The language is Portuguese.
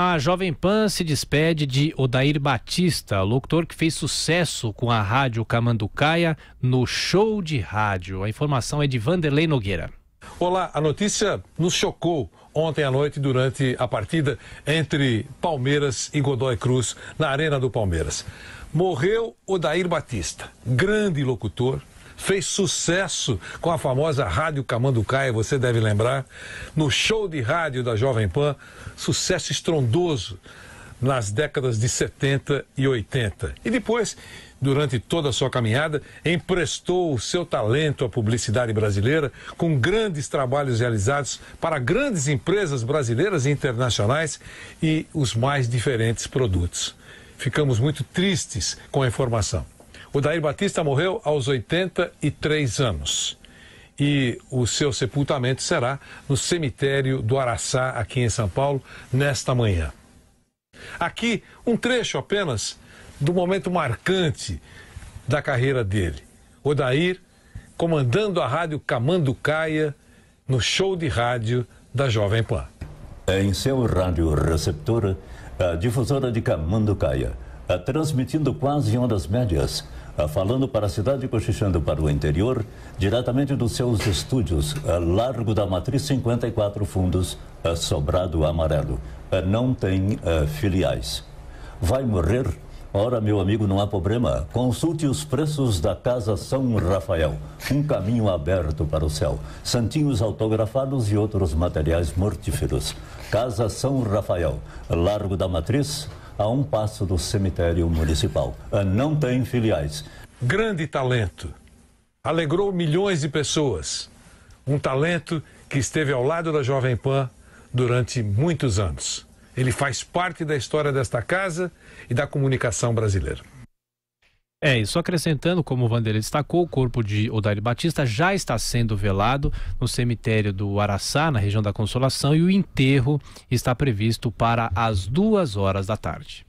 A Jovem Pan se despede de Odair Batista, locutor que fez sucesso com a rádio Camanducaia no show de rádio. A informação é de Vanderlei Nogueira. Olá, a notícia nos chocou ontem à noite durante a partida entre Palmeiras e Godoy Cruz na Arena do Palmeiras. Morreu Odair Batista, grande locutor, fez sucesso com a famosa Rádio Camanducaia, você deve lembrar, no show de rádio da Jovem Pan, sucesso estrondoso nas décadas de 70 e 80. E depois, durante toda a sua caminhada, emprestou o seu talento à publicidade brasileira, com grandes trabalhos realizados para grandes empresas brasileiras e internacionais e os mais diferentes produtos. Ficamos muito tristes com a informação. O Dair Batista morreu aos 83 anos. E o seu sepultamento será no cemitério do Araçá, aqui em São Paulo, nesta manhã. Aqui, um trecho apenas do momento marcante da carreira dele. O Dair, comandando a rádio Camanducaia no show de rádio da Jovem Pan. É em seu rádio receptora, a difusora de Camanducaia é, transmitindo quase em ondas médias, é, falando para a cidade e cochichando para o interior, diretamente dos seus estúdios, é, largo da Matriz 54 Fundos, Sobrado Amarelo. Não tem filiais. Vai morrer? Ora, meu amigo, não há problema. Consulte os preços da Casa São Rafael. Um caminho aberto para o céu. Santinhos autografados e outros materiais mortíferos. Casa São Rafael, Largo da Matriz, a um passo do cemitério municipal. Ah, não tem filiais. Grande talento. Alegrou milhões de pessoas. Um talento que esteve ao lado da Jovem Pan durante muitos anos. Ele faz parte da história desta casa e da comunicação brasileira. É, e só acrescentando, como o Vanderlei destacou, o corpo de Odair Batista já está sendo velado no cemitério do Araçá, na região da Consolação, e o enterro está previsto para as duas horas da tarde.